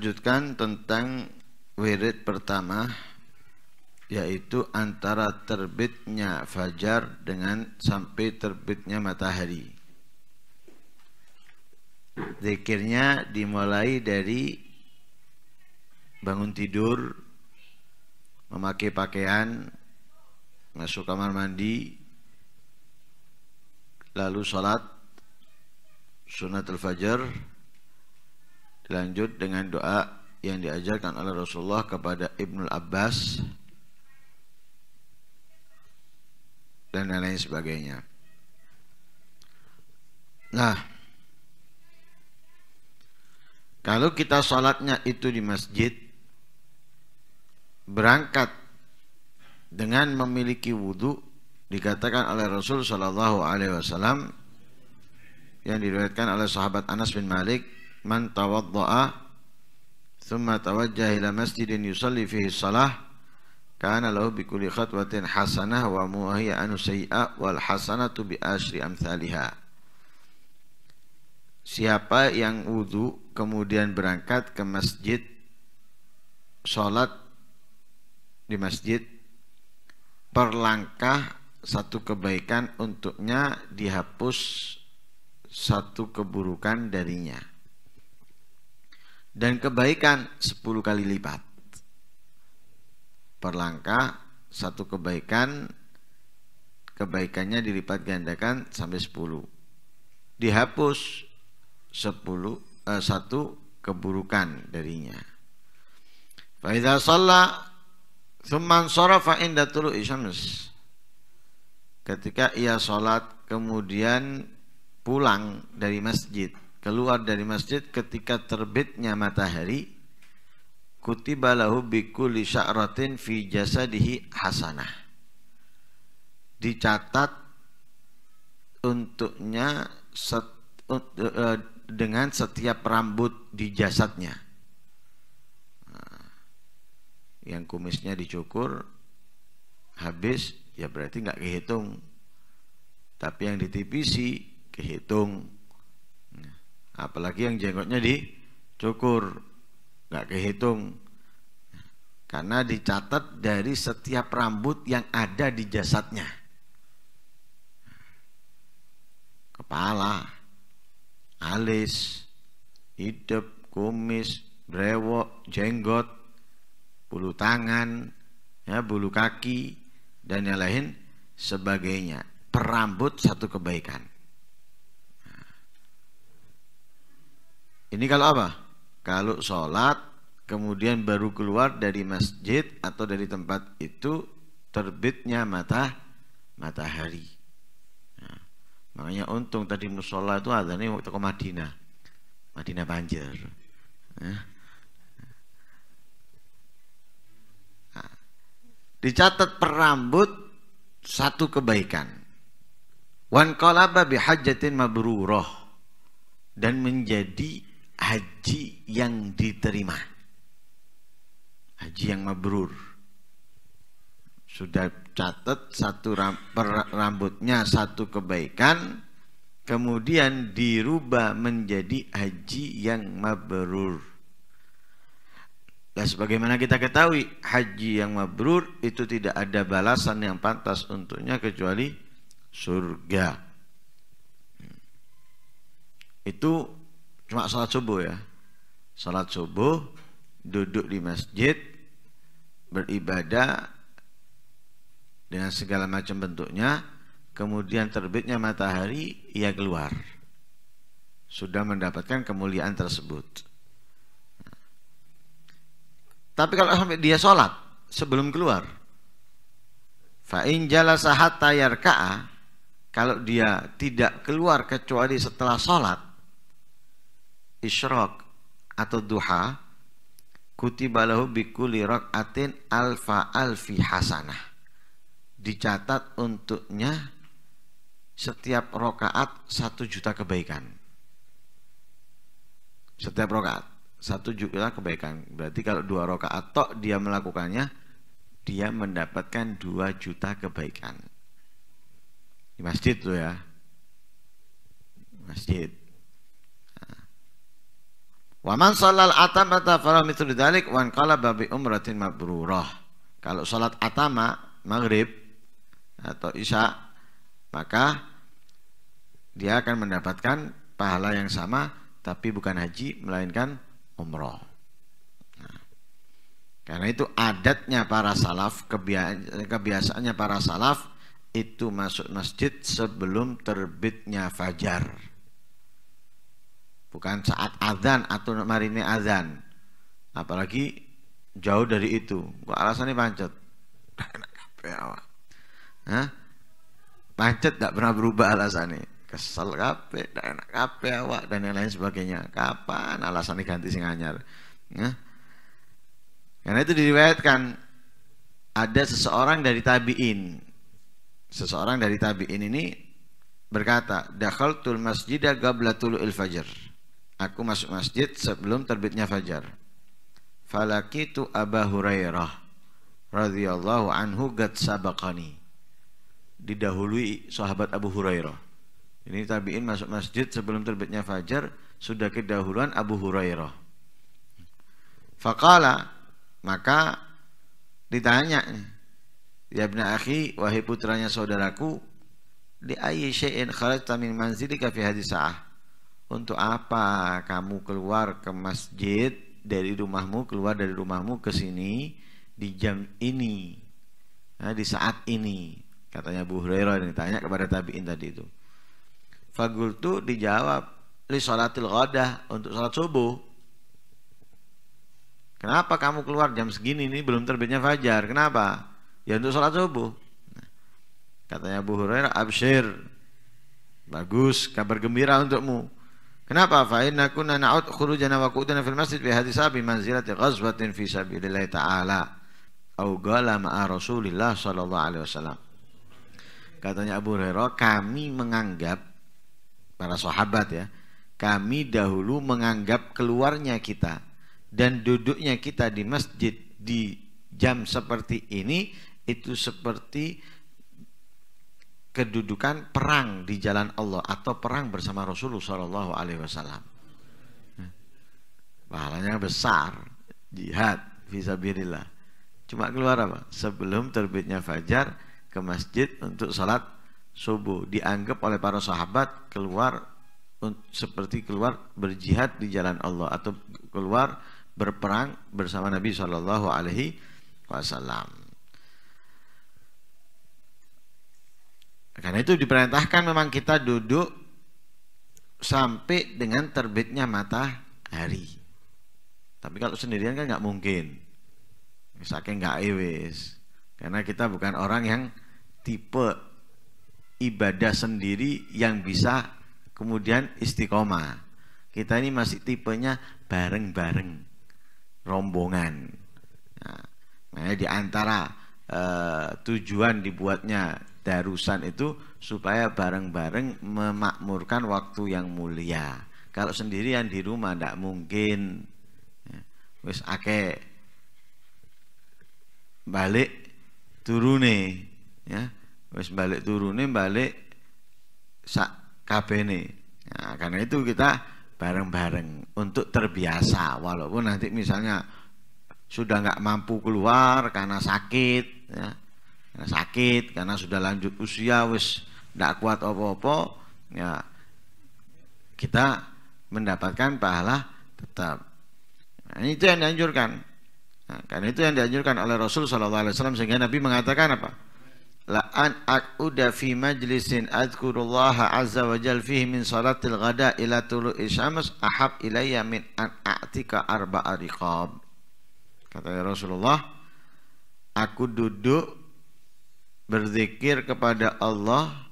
melanjutkan tentang wirid pertama yaitu antara terbitnya fajar dengan sampai terbitnya matahari. Zikirnya dimulai dari bangun tidur, memakai pakaian, masuk kamar mandi, lalu sunat sunatul fajar, Lanjut dengan doa yang diajarkan oleh Rasulullah kepada Ibnu Abbas dan lain-lain sebagainya. Nah, kalau kita sholatnya itu di masjid, berangkat dengan memiliki wudhu, dikatakan oleh Rasul Shallallahu Alaihi Wasallam yang diriwayatkan oleh sahabat Anas bin Malik man tawadda'a thumma tawajjaha ila masjidin yusalli fihi salah kana lahu bi kulli khatwatin hasanah wa muahiya anu sayyi'a wal hasanatu bi asri amsalihha Siapa yang wudhu kemudian berangkat ke masjid sholat di masjid per langkah satu kebaikan untuknya dihapus satu keburukan darinya dan kebaikan 10 kali lipat. Per langkah satu kebaikan kebaikannya dilipat gandakan sampai 10. Dihapus 10 eh, satu keburukan darinya. Fa idza shalla thumma sarafa inda tulu'i Ketika ia salat kemudian pulang dari masjid keluar dari masjid ketika terbitnya matahari kutibalahu lahu bikulli sya'ratin fi jasadihi hasanah dicatat untuknya set, uh, dengan setiap rambut di jasadnya nah, yang kumisnya dicukur habis ya berarti nggak kehitung tapi yang ditipisi kehitung apalagi yang jenggotnya dicukur nggak kehitung karena dicatat dari setiap rambut yang ada di jasadnya kepala alis hidup, kumis brewok jenggot bulu tangan ya bulu kaki dan yang lain sebagainya perambut satu kebaikan Ini kalau apa? Kalau sholat kemudian baru keluar dari masjid atau dari tempat itu terbitnya mata matahari. Nah, makanya untung tadi musola itu ada nih waktu ke Madinah, Madinah Banjir. Nah. nah, dicatat perambut satu kebaikan. Wan kalabah bihajatin mabruroh dan menjadi haji yang diterima haji yang mabrur sudah catat satu rambutnya satu kebaikan kemudian dirubah menjadi haji yang mabrur dan nah, sebagaimana kita ketahui haji yang mabrur itu tidak ada balasan yang pantas untuknya kecuali surga hmm. itu Cuma salat subuh ya. Salat subuh, duduk di masjid, beribadah dengan segala macam bentuknya, kemudian terbitnya matahari, ia keluar. Sudah mendapatkan kemuliaan tersebut. Tapi kalau sampai dia sholat sebelum keluar, fa'in sahat tayar yarka'a, kalau dia tidak keluar kecuali setelah sholat, isyrok atau duha kutibalahu bikuli rok atin alfa alfi hasanah dicatat untuknya setiap rokaat satu juta kebaikan setiap rokaat satu juta kebaikan berarti kalau dua rokaat tok dia melakukannya dia mendapatkan dua juta kebaikan di masjid tuh ya masjid Wa man sallal atamata falahu itu dzalik wa qala babi umratin mabrurah. Kalau sholat atama maghrib atau isya maka dia akan mendapatkan pahala yang sama tapi bukan haji melainkan umroh. Nah, karena itu adatnya para salaf, kebiasaannya para salaf itu masuk masjid sebelum terbitnya fajar bukan saat azan atau marine azan apalagi jauh dari itu kok alasannya pancet Hah? pancet gak pernah berubah alasannya kesel kape tidak enak kape awak dan yang lain sebagainya kapan alasannya ganti sing anyar Hah? karena itu diriwayatkan ada seseorang dari tabiin seseorang dari tabiin ini berkata dakhaltul masjidah gablatul tulu'il fajr Aku masuk masjid sebelum terbitnya fajar. Falakitu Abu Hurairah radhiyallahu anhu gad sabakani. Didahului sahabat Abu Hurairah. Ini tabiin masuk masjid sebelum terbitnya fajar sudah kedahuluan Abu Hurairah. Fakala maka ditanya ya bin akhi wahai putranya saudaraku di ayyi syai'in kharajta min manzilika fi hadis sa'ah untuk apa kamu keluar ke masjid dari rumahmu, keluar dari rumahmu ke sini di jam ini, nah, di saat ini? Katanya Bu Hurairah yang ditanya kepada tabiin tadi itu. Fagultu dijawab li salatil ghadah untuk sholat subuh. Kenapa kamu keluar jam segini ini belum terbitnya fajar? Kenapa? Ya untuk sholat subuh. Nah, katanya Bu Hurairah, abshir. Bagus, kabar gembira untukmu Kenapa? Fa inna kunna na'ud khurujana wa itu fil masjid bi hadis abi manzilati ghazwatin fi sabilillah ta'ala au gala ma'a Rasulillah sallallahu alaihi wasallam. Katanya Abu Hurairah, kami menganggap para sahabat ya, kami dahulu menganggap keluarnya kita dan duduknya kita di masjid di jam seperti ini itu seperti kedudukan perang di jalan Allah atau perang bersama Rasulullah Shallallahu Alaihi Wasallam. Pahalanya besar, jihad visabilillah. Cuma keluar apa? Sebelum terbitnya fajar ke masjid untuk salat subuh dianggap oleh para sahabat keluar seperti keluar berjihad di jalan Allah atau keluar berperang bersama Nabi Shallallahu Alaihi Wasallam. Karena itu diperintahkan memang kita duduk sampai dengan terbitnya matahari. Tapi kalau sendirian kan nggak mungkin. Misalnya nggak ewes. Karena kita bukan orang yang tipe ibadah sendiri yang bisa kemudian istiqomah. Kita ini masih tipenya bareng-bareng, rombongan. Nah, di antara uh, tujuan dibuatnya darusan itu supaya bareng-bareng memakmurkan waktu yang mulia. Kalau sendirian di rumah tidak mungkin. Ya, wis ake balik turune ya wis balik turune balik sak kabene nah, karena itu kita bareng-bareng untuk terbiasa walaupun nanti misalnya sudah nggak mampu keluar karena sakit ya karena sakit karena sudah lanjut usia wis tidak kuat apa-apa ya kita mendapatkan pahala tetap nah, itu yang dianjurkan nah, karena itu yang dianjurkan oleh Rasul SAW sehingga Nabi mengatakan apa la an aquda fi majlisin adhkurullah azza wa jal fihi min salatil ghada ila tulu syams ahab ilayya min an a'tika arba'a riqab kata Rasulullah aku duduk berzikir kepada Allah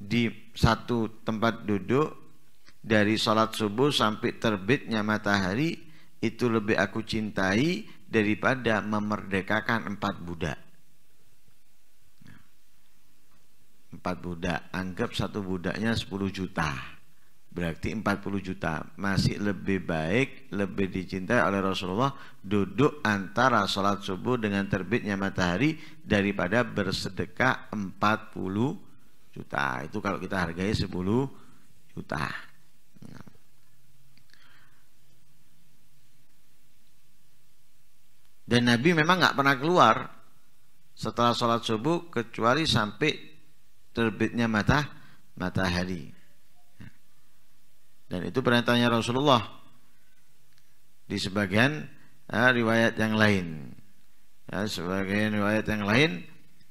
di satu tempat duduk dari sholat subuh sampai terbitnya matahari itu lebih aku cintai daripada memerdekakan empat budak empat budak anggap satu budaknya 10 juta Berarti 40 juta masih lebih baik, lebih dicintai oleh Rasulullah duduk antara sholat subuh dengan terbitnya matahari daripada bersedekah 40 juta. Itu kalau kita hargai 10 juta. Dan Nabi memang nggak pernah keluar setelah sholat subuh kecuali sampai terbitnya mata matahari. Dan itu perintahnya Rasulullah di sebagian ya, riwayat yang lain. Ya, sebagian riwayat yang lain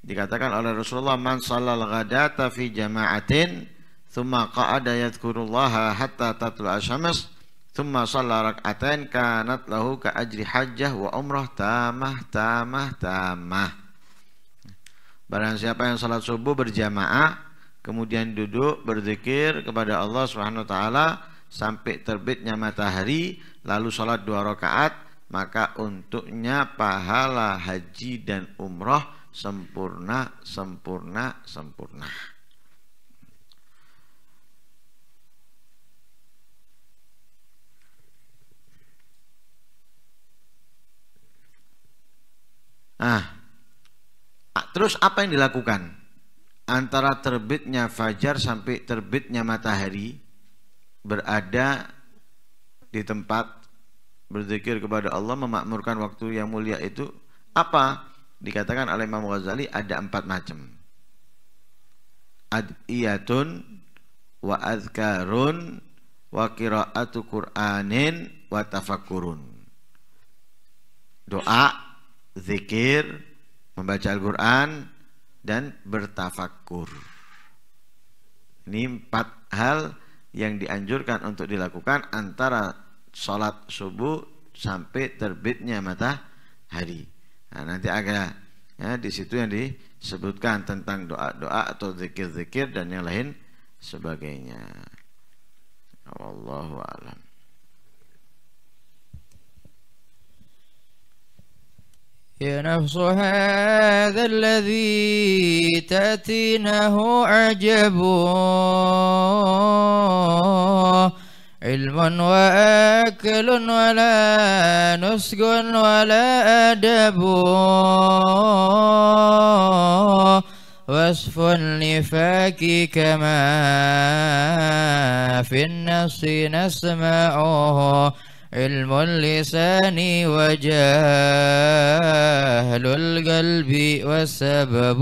dikatakan oleh Rasulullah man sallal ghadata fi jama'atin thumma qa'ada yadhkurullaha hatta tatlu asyamas thumma shalla rak'atain kanat lahu ka ajri hajjah wa umrah tamah tamah tamah barang siapa yang salat subuh berjamaah kemudian duduk berzikir kepada Allah Subhanahu wa taala sampai terbitnya matahari lalu sholat dua rakaat maka untuknya pahala haji dan umroh sempurna sempurna sempurna Nah, terus apa yang dilakukan? antara terbitnya fajar sampai terbitnya matahari berada di tempat berzikir kepada Allah memakmurkan waktu yang mulia itu apa dikatakan oleh Imam Ghazali ada empat macam adiyatun wa azkarun wa qiraatu qur'anin wa tafakkurun doa zikir membaca Al-Qur'an dan bertafakur. Ini empat hal yang dianjurkan untuk dilakukan antara sholat subuh sampai terbitnya matahari. Nah, nanti ada ya, di situ yang disebutkan tentang doa-doa atau zikir-zikir dan yang lain sebagainya. Wallahu a'lam. يا نفس هذا الذي تأتينه عجب علم وأكل ولا نسج ولا أدب وصف لفاك كما في النص نسمعه علم اللسان وجهل القلب والسبب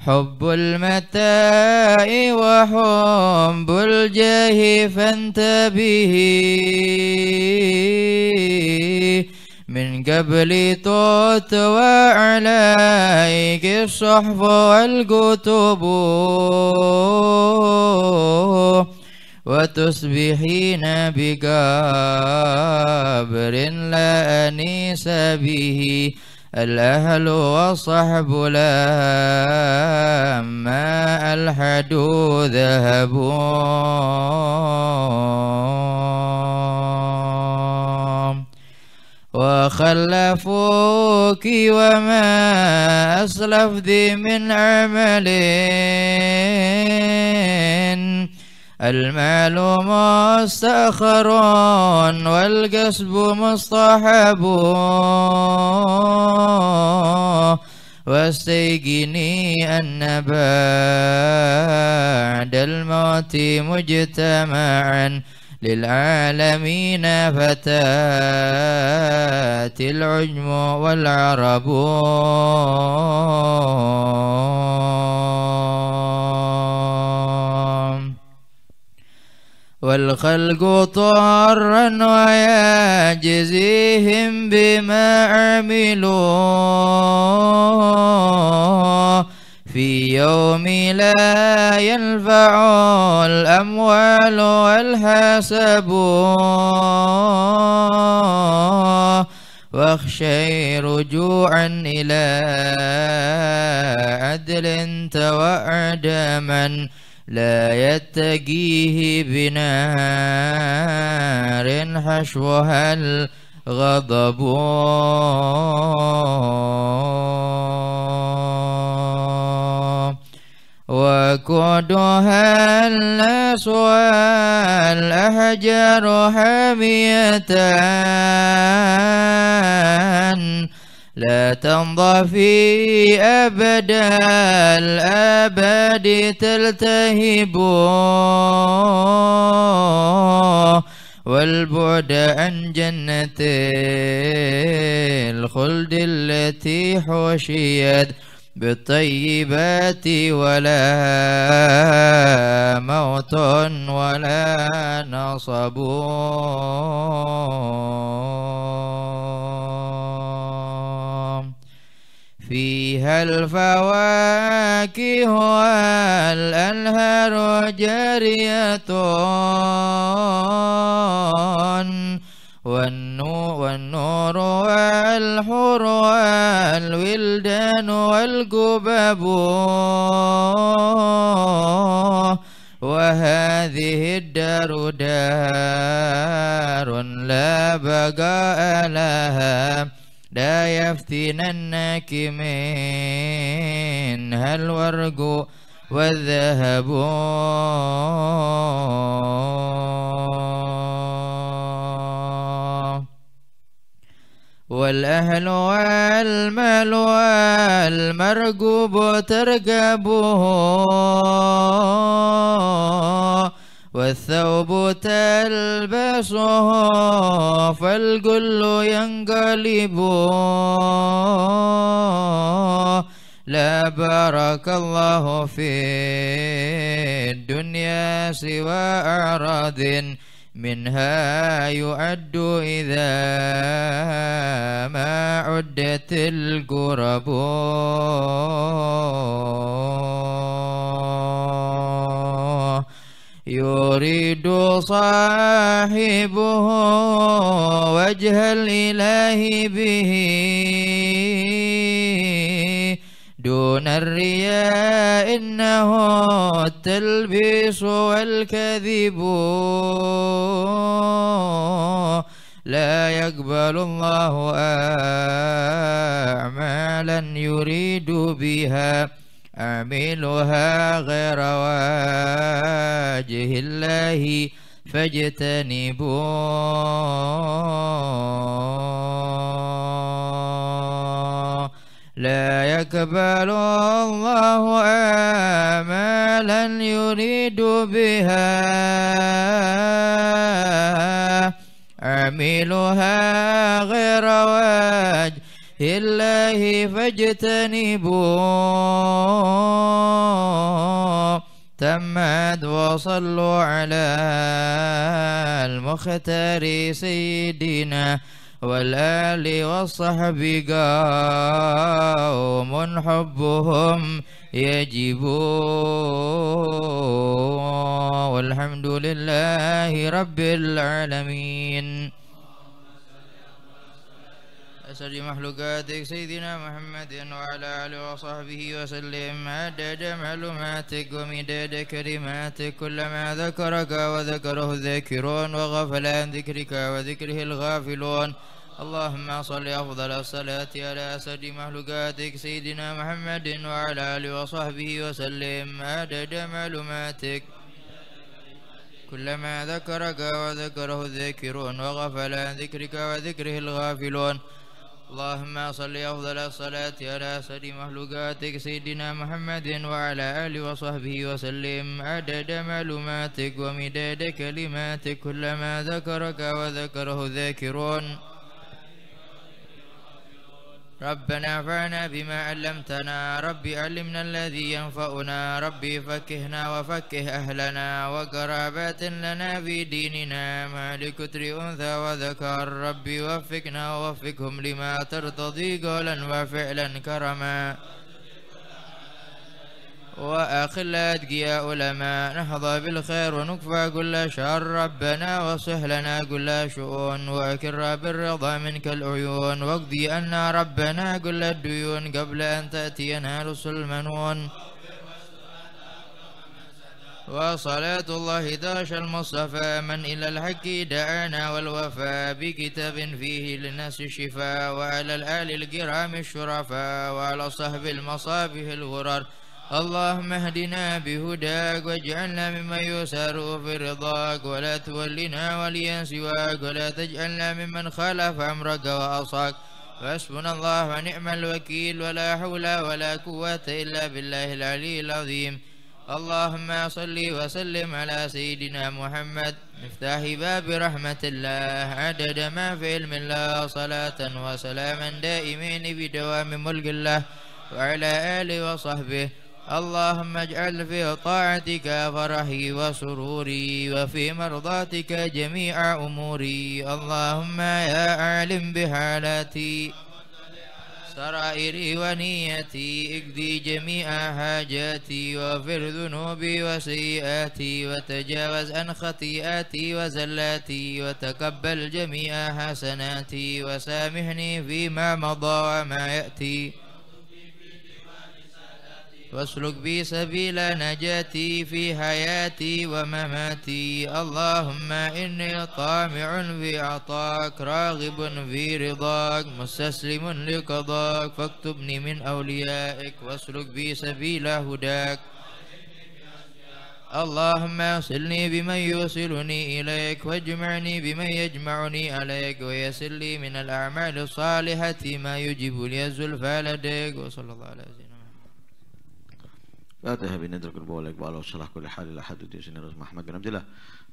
حب المتاع وحب الجاه فانتبه من قبل توت وعليك الصحف والكتب وتصبحين بقبر لا أنيس به الأهل والصحب لما الحدو ذهبون خلفوك وما أسلف ذي من عمل المال مستخر والكسب مصطحب واستيقني أن بعد الموت مجتمعا للعالمين فتات العجم والعرب والخلق طارا ويجزيهم بما عملوا اليوم لا ينفع الأموال والحسب واخشي رجوعا إلى عدل توعد من لا يتقيه بنار حشوها الغضب وقودها الأسوى الأحجار حميتان لا تنضفي أبدا الأبد تلتهب والبعد عن جنة الخلد التي حشيت بالطيبات ولا موت ولا نصب فيها الفواكه والأنهار جارية والنور والحر القبب وهذه الدار دار لا بقاء لها لا يفتننك منها الورق والذهب والأهل والمال والمرجوب ترغبه والثوب تلبسه فالكل ينقلب لا بارك الله في الدنيا سوى أعراض منها يعد إذا ما عدت القرب يريد صاحبه وجه الإله به دون الرياء إنه التلبيس والكذب لا يقبل الله أعمالا يريد بها أعملها غير واجه الله فاجتنبوه يقبل الله آمالا يريد بها أعملها غير وجه الله فاجتنبوا تمت وصلوا على المختار سيدنا والآل والصحب قوم حبهم يجب والحمد لله رب العالمين أسر مخلوقاتك سيدنا محمد وعلى آله وصحبه وسلم عدد معلوماتك ومداد كلماتك كلما ذكرك وذكره الذاكرون وغفل عن ذكرك وذكره الغافلون اللهم صل أفضل الصلاة على أسد مخلوقاتك سيدنا محمد وعلى آله وصحبه وسلم عدد معلوماتك كلما ذكرك وذكره الذاكرون وغفل عن ذكرك وذكره الغافلون اللهم صل أفضل الصلاة على سيد مخلوقاتك سيدنا محمد وعلى آله وصحبه وسلم عدد معلوماتك ومداد كلماتك كلما ذكرك وذكره ذاكرون ربنا فانا بما علمتنا ربي علمنا الذي ينفعنا ربي فكهنا وفكه أهلنا وقرابات لنا في ديننا ما لكتر أنثى وذكر ربي وفقنا ووفقهم لما ترتضي قولا وفعلا كرما وأخلت يا علماء نحظى بالخير ونكفى كل شر ربنا واصح لنا كل شؤون وأكر بالرضا منك العيون واقضي أن ربنا كل الديون قبل أن تأتينا رسل المنون وصلاة الله داش المصطفى من إلى الحق دعانا والوفاء بكتاب فيه للناس الشفاء وعلى الآل الكرام الشرفاء وعلى صحب المصابيح الغرر اللهم اهدنا بهداك واجعلنا ممن يسار في رضاك ولا تولنا وليا سواك ولا تجعلنا ممن خالف امرك واصاك فحسبنا الله ونعم الوكيل ولا حول ولا قوة إلا بالله العلي العظيم اللهم صل وسلم على سيدنا محمد مفتاح باب رحمة الله عدد ما في علم الله صلاة وسلاما دائمين بدوام ملك الله وعلى آله وصحبه اللهم اجعل في طاعتك فرحي وسروري وفي مرضاتك جميع أموري اللهم يا أعلم بحالاتي سرائري ونيتي اقضي جميع حاجاتي واغفر ذنوبي وسيئاتي وتجاوز عن خطيئاتي وزلاتي وتقبل جميع حسناتي وسامحني فيما مضى وما يأتي واسلك بي سبيل نجاتي في حياتي ومماتي اللهم إني طامع في عطاك راغب في رضاك مستسلم لقضاك فاكتبني من أوليائك واسلك بي سبيل هداك اللهم اصلني بمن يوصلني إليك واجمعني بمن يجمعني عليك ويسر لي من الأعمال الصالحة ما يجب لي الزلفى لديك وصلى الله عليه وسلم ان ندرك البول يقبل والصلاح كل حال إلى حد الدين الرسول أحمد بن عبد الله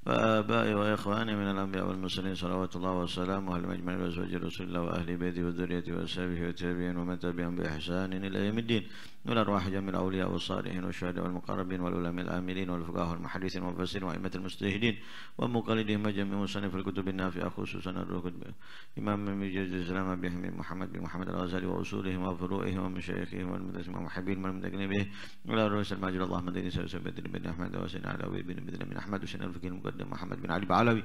وآبائي وإخواني من الأنبياء والمرسلين صلوات الله وسلامه على مجمع وأزواج رسول الله وأهل بيته وذريته وأصحابه وتابعين ومن تبعهم بإحسان إلى يوم الدين من الأرواح جميع الأولياء والصالحين والشهداء والمقربين والعلماء الآمرين والفقهاء والمحدثين والمفسرين وأئمة المجتهدين ومقلدهم وجميع مصنف الكتب النافعة خصوصا الركن إمام من مجد الإسلام أبي حميد محمد بن محمد الغزالي وأصولهم وفروعهم ومشايخهم والمدرسين ومحبين والمدقنين به ولا رؤوس الماجد اللهم دين سيد بن أحمد وسيدنا علوي بن بن أحمد وسيدنا الفقيه المقدم محمد بن علي بعلوي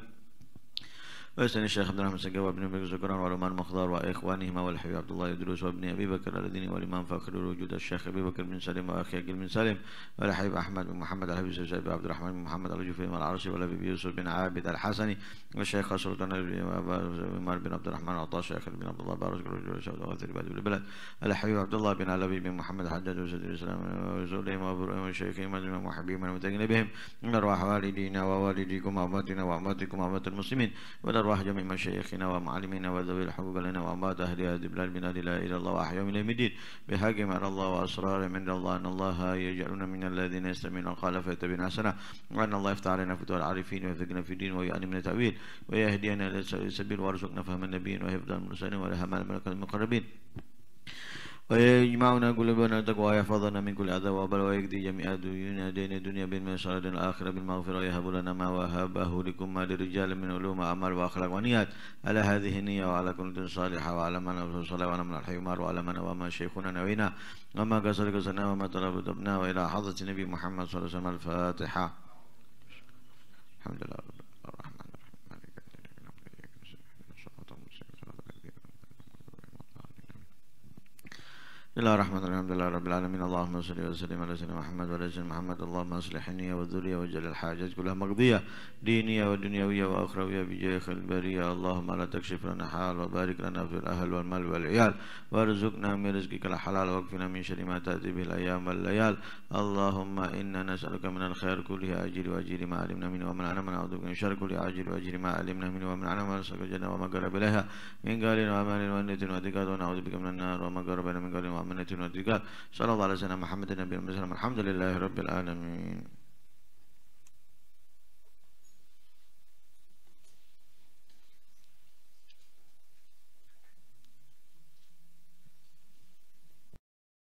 ويسأل الشيخ عبد الرحمن سجاب وابن ابي بكر والأمان مخضار وإخوانهما والحبيب عبد الله يدرس وابن أبي بكر الذين والإمام فاخر الوجود الشيخ أبي بكر بن سالم وأخي أجل بن سالم والحبيب أحمد بن محمد الحبيب سيد سيد عبد الرحمن بن محمد الجوفي العرسي والأبي يوسف بن عابد الحسني والشيخ أسر عمر بن عبد الرحمن عطاش الشيخ بن عبد الله بارك الله رجل سعود وغثر بعد البلد الحبيب عبد الله بن علوي بن محمد الحجاج وسيد الإسلام وزولهم وبرهم وشيخهم ومحبيهم المتقين بهم من أرواح والدينا ووالديكم وأمواتنا وأمواتكم وأموات المسلمين والأرواح أرواح جميع مشايخنا ومعلمينا وذوي الحبوب لنا وأمات أهل هذه البلاد من لا إله إلا الله وأحيا من المدين بحق من الله وأسرار من الله أن الله يجعلنا من الذين يستمعون القول فيتبعون حسنه وأن الله يفتح علينا فتوى العارفين ويثقنا في الدين من التأويل ويهدينا إلى السبيل وارزقنا فهم النبيين وحفظ المرسلين ورحمة الملك المقربين ويجمعنا كل بنا تقوى يحفظنا من كل عذاب وبل ويكدي جميع ديوننا دين الدنيا بالميسرة دين الآخرة بالمغفرة ويهب لنا ما وهبه لكم ما لرجال من علوم أعمال وأخلاق ونيات على هذه النية وعلى كل صالحة وعلى من أبلغ الصلاة وعلى من الحمار وعلى من وما شيخنا نوينا وما قصر قصرنا وما طلب طبنا وإلى حضرة النبي محمد صلى الله عليه وسلم الفاتحة الحمد لله إلى الله الرحمن الرحيم الحمد لله رب العالمين اللهم صل وسلم على سيدنا محمد وعلى سيدنا محمد اللهم اصلح النية والذرية واجعل الحاجات كلها مقضية دينية ودنيوية وأخروية بجاه البرية اللهم لا تكشف لنا حال وبارك لنا في الأهل والمال والعيال وارزقنا من رزقك الحلال واكفنا من شر ما تأتي به الأيام والليال اللهم إنا نسألك من الخير كله أجل وأجل ما علمنا منه ومن علمنا نعوذ بك من شر كله أجل وأجل ما علمنا منه ومن علمنا نسألك الجنة وما قرب إليها من قال وعمل ونية وذكر ونعوذ بك من النار وما قرب من قال من الجنود قال صلى الله على سيدنا محمد النبي المسلم الحمد لله رب العالمين